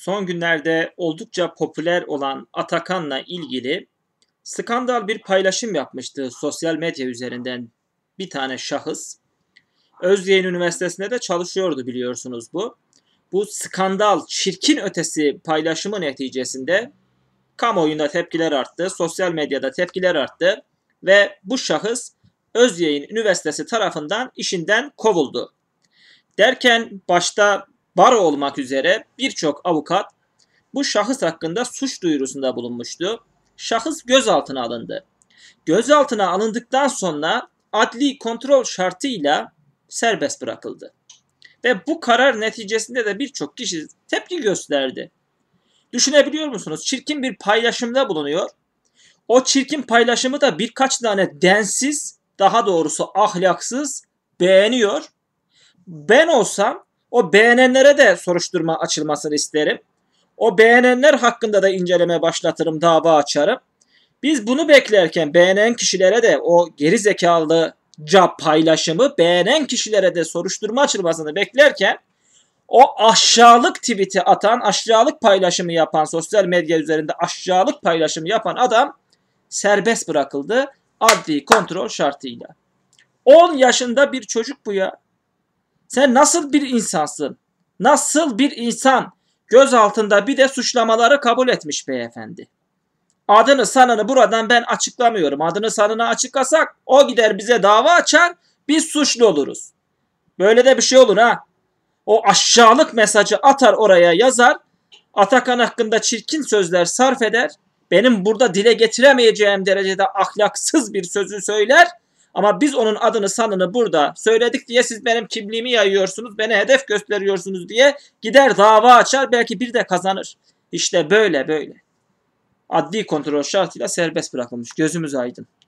son günlerde oldukça popüler olan Atakan'la ilgili skandal bir paylaşım yapmıştı sosyal medya üzerinden bir tane şahıs. Özyeğin Üniversitesi'nde de çalışıyordu biliyorsunuz bu. Bu skandal, çirkin ötesi paylaşımı neticesinde kamuoyunda tepkiler arttı, sosyal medyada tepkiler arttı ve bu şahıs Özyeğin Üniversitesi tarafından işinden kovuldu. Derken başta baro olmak üzere birçok avukat bu şahıs hakkında suç duyurusunda bulunmuştu. Şahıs gözaltına alındı. Gözaltına alındıktan sonra adli kontrol şartıyla serbest bırakıldı. Ve bu karar neticesinde de birçok kişi tepki gösterdi. Düşünebiliyor musunuz? Çirkin bir paylaşımda bulunuyor. O çirkin paylaşımı da birkaç tane densiz, daha doğrusu ahlaksız beğeniyor. Ben olsam o beğenenlere de soruşturma açılmasını isterim. O beğenenler hakkında da inceleme başlatırım, dava açarım. Biz bunu beklerken beğenen kişilere de o geri zekalıca paylaşımı beğenen kişilere de soruşturma açılmasını beklerken o aşağılık tweet'i atan, aşağılık paylaşımı yapan, sosyal medya üzerinde aşağılık paylaşımı yapan adam serbest bırakıldı adli kontrol şartıyla. 10 yaşında bir çocuk bu ya. Sen nasıl bir insansın? Nasıl bir insan? Göz altında bir de suçlamaları kabul etmiş beyefendi. Adını sanını buradan ben açıklamıyorum. Adını sanını açıklasak o gider bize dava açar biz suçlu oluruz. Böyle de bir şey olur ha. O aşağılık mesajı atar oraya yazar. Atakan hakkında çirkin sözler sarf eder. Benim burada dile getiremeyeceğim derecede ahlaksız bir sözü söyler ama biz onun adını sanını burada söyledik diye siz benim kimliğimi yayıyorsunuz, beni hedef gösteriyorsunuz diye gider dava açar belki bir de kazanır. İşte böyle böyle. Adli kontrol şartıyla serbest bırakılmış. Gözümüz aydın.